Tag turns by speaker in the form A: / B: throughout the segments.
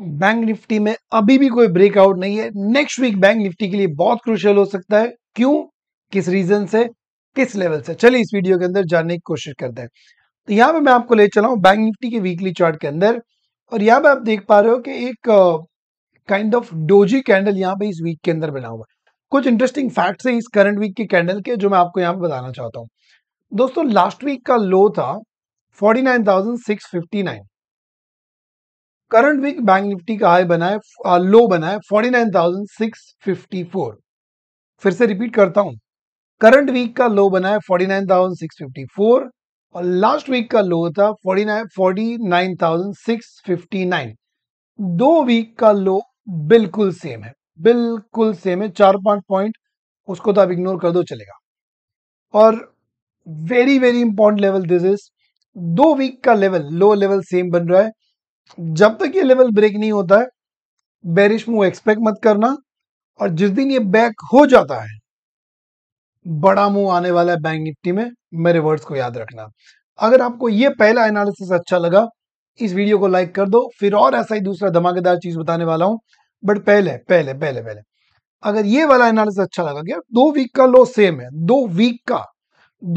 A: bank Nifty में अभी भी कोई ब्रेकआउट नहीं है नेक्स्ट वीक बैंक निफ्टी के लिए बहुत क्रुशियल हो सकता है क्यों किस रीजन से किस लेवल से चलिए इस वीडियो के अंदर जानने की कोशिश करते हैं तो यहाँ पे मैं आपको ले चला हूँ बैंक निफ्टी के वीकली चार्ट के अंदर और यहाँ पे आप देख पा रहे हो कि एक काइंड ऑफ डोजी कैंडल यहाँ पे इस वीक के अंदर बना हुआ कुछ इंटरेस्टिंग फैक्ट है इस करंट वीक के कैंडल के जो मैं आपको यहाँ पे बताना चाहता हूँ दोस्तों लास्ट वीक का लो था forty current week bank Nifty का हाई बना है लो बना है 49,654 फिर से रिपीट करता हूं करंट वीक का लो बना है 49,654 और लास्ट वीक का लो था 49 दो वीक का लो बिल्कुल सेम है बिल्कुल सेम है चार पांच पॉइंट उसको तो आप इग्नोर कर दो चलेगा और very very important level this is दो वीक का लेवल लो लेवल सेम बन रहा है जब तक ये लेवल ब्रेक नहीं होता है बैरिश मूव एक्सपेक्ट मत करना और जिस दिन ये बैक हो जाता है बड़ा मूव आने वाला है बैंक निफ्टी में मेरे वर्ड्स को याद रखना अगर आपको ये पहला एनालिसिस अच्छा लगा इस वीडियो को लाइक कर दो फिर और ऐसा ही दूसरा धमाकेदार चीज बताने वाला हूं बट पहले पहले पहले पहले अगर ये वाला एनालिसिस अच्छा लगा क्या दो वीक का लो सेम है दो वीक का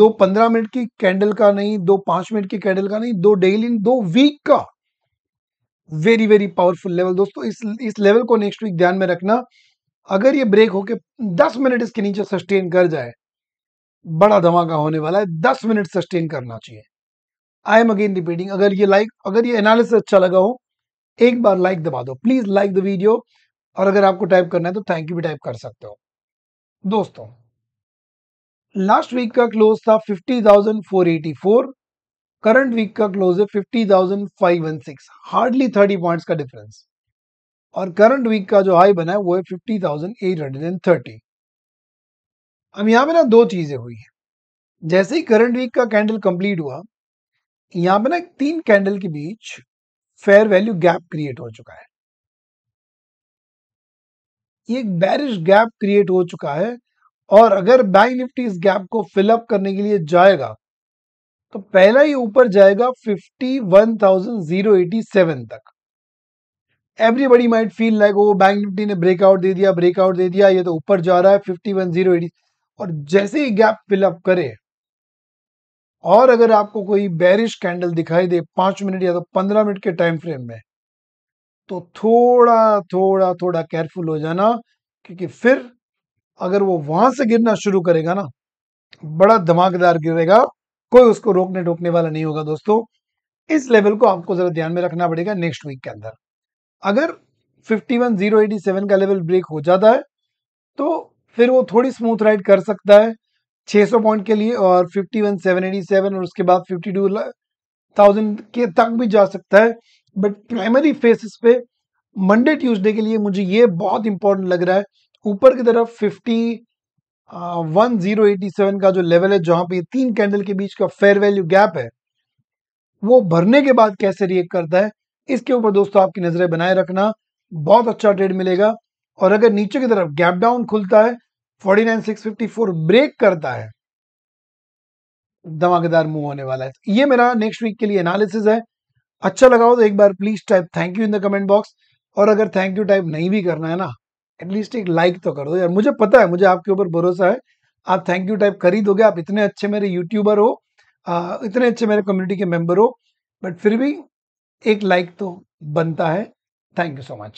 A: दो पंद्रह मिनट की कैंडल का नहीं दो पांच मिनट की कैंडल का नहीं दो डेली दो वीक का वेरी वेरी पावरफुल लेवल दोस्तों इस इस लेवल को नेक्स्ट वीक ध्यान में रखना अगर ये ब्रेक होके 10 मिनट इसके नीचे सस्टेन कर जाए बड़ा धमाका होने वाला है 10 मिनट सस्टेन करना चाहिए आई एम अगेन रिपीटिंग अगर ये लाइक अगर ये एनालिसिस अच्छा लगा हो एक बार लाइक दबा दो प्लीज लाइक द वीडियो और अगर आपको टाइप करना है तो थैंक यू भी टाइप कर सकते हो दोस्तों लास्ट वीक का क्लोज था फोर करंट वीक का क्लोज है सिक्स हार्डली थर्टी पॉइंट्स का डिफरेंस और करंट वीक का जो हाई बना है वो है थर्टी अब यहाँ पे ना दो चीजें हुई है जैसे ही करंट वीक का कैंडल कंप्लीट हुआ यहाँ पे ना तीन कैंडल के बीच फेयर वैल्यू गैप क्रिएट हो चुका है ये एक बैरिश गैप क्रिएट हो चुका है और अगर बैंक निफ्टी इस गैप को फिलअप करने के लिए जाएगा तो पहला ही ऊपर जाएगा 51,087 तक एवरीबडी माइट फील लाइक वो बैंक निफ्टी ने ब्रेकआउट दे दिया ब्रेकआउट दे दिया ये तो ऊपर जा रहा है फिफ्टी वन जीरो एटी और जैसे ही गैप फिलअप करे और अगर आपको कोई बैरिश कैंडल दिखाई दे पांच मिनट या तो पंद्रह मिनट के टाइम फ्रेम में तो थोड़ा थोड़ा थोड़ा केयरफुल हो जाना क्योंकि फिर अगर वो वहां से गिरना शुरू करेगा ना बड़ा धमाकेदार गिरेगा कोई उसको रोकने टोकने वाला नहीं होगा दोस्तों इस लेवल को आपको जरा ध्यान में रखना पड़ेगा नेक्स्ट वीक के अंदर अगर 51,087 का लेवल ब्रेक हो जाता है तो फिर वो थोड़ी स्मूथ राइड कर सकता है 600 पॉइंट के लिए और 51,787 और उसके बाद 52,000 के तक भी जा सकता है बट प्राइमरी फेसिस पे मंडे ट्यूसडे के लिए मुझे ये बहुत इंपॉर्टेंट लग रहा है ऊपर की तरफ fifty one zero eighty seven का जो लेवल है जहां पे तीन कैंडल के बीच का फेयर वैल्यू गैप है वो भरने के बाद कैसे रिएक्ट करता है इसके ऊपर दोस्तों आपकी नजरें बनाए रखना बहुत अच्छा ट्रेड मिलेगा और अगर नीचे की तरफ गैप डाउन खुलता है forty nine six fifty four break करता है धमाकेदार मूव होने वाला है ये मेरा नेक्स्ट वीक के लिए एनालिसिस है अच्छा लगा हो तो एक बार please type thank you in the comment box और अगर थैंक यू टाइप नहीं भी करना है ना एटलीस्ट एक लाइक तो कर दो यार मुझे पता है मुझे आपके ऊपर भरोसा है आप थैंक यू टाइप कर ही दोगे आप इतने अच्छे मेरे यूट्यूबर हो आ, इतने अच्छे मेरे कम्युनिटी के मेंबर हो बट फिर भी एक लाइक तो बनता है थैंक यू सो मच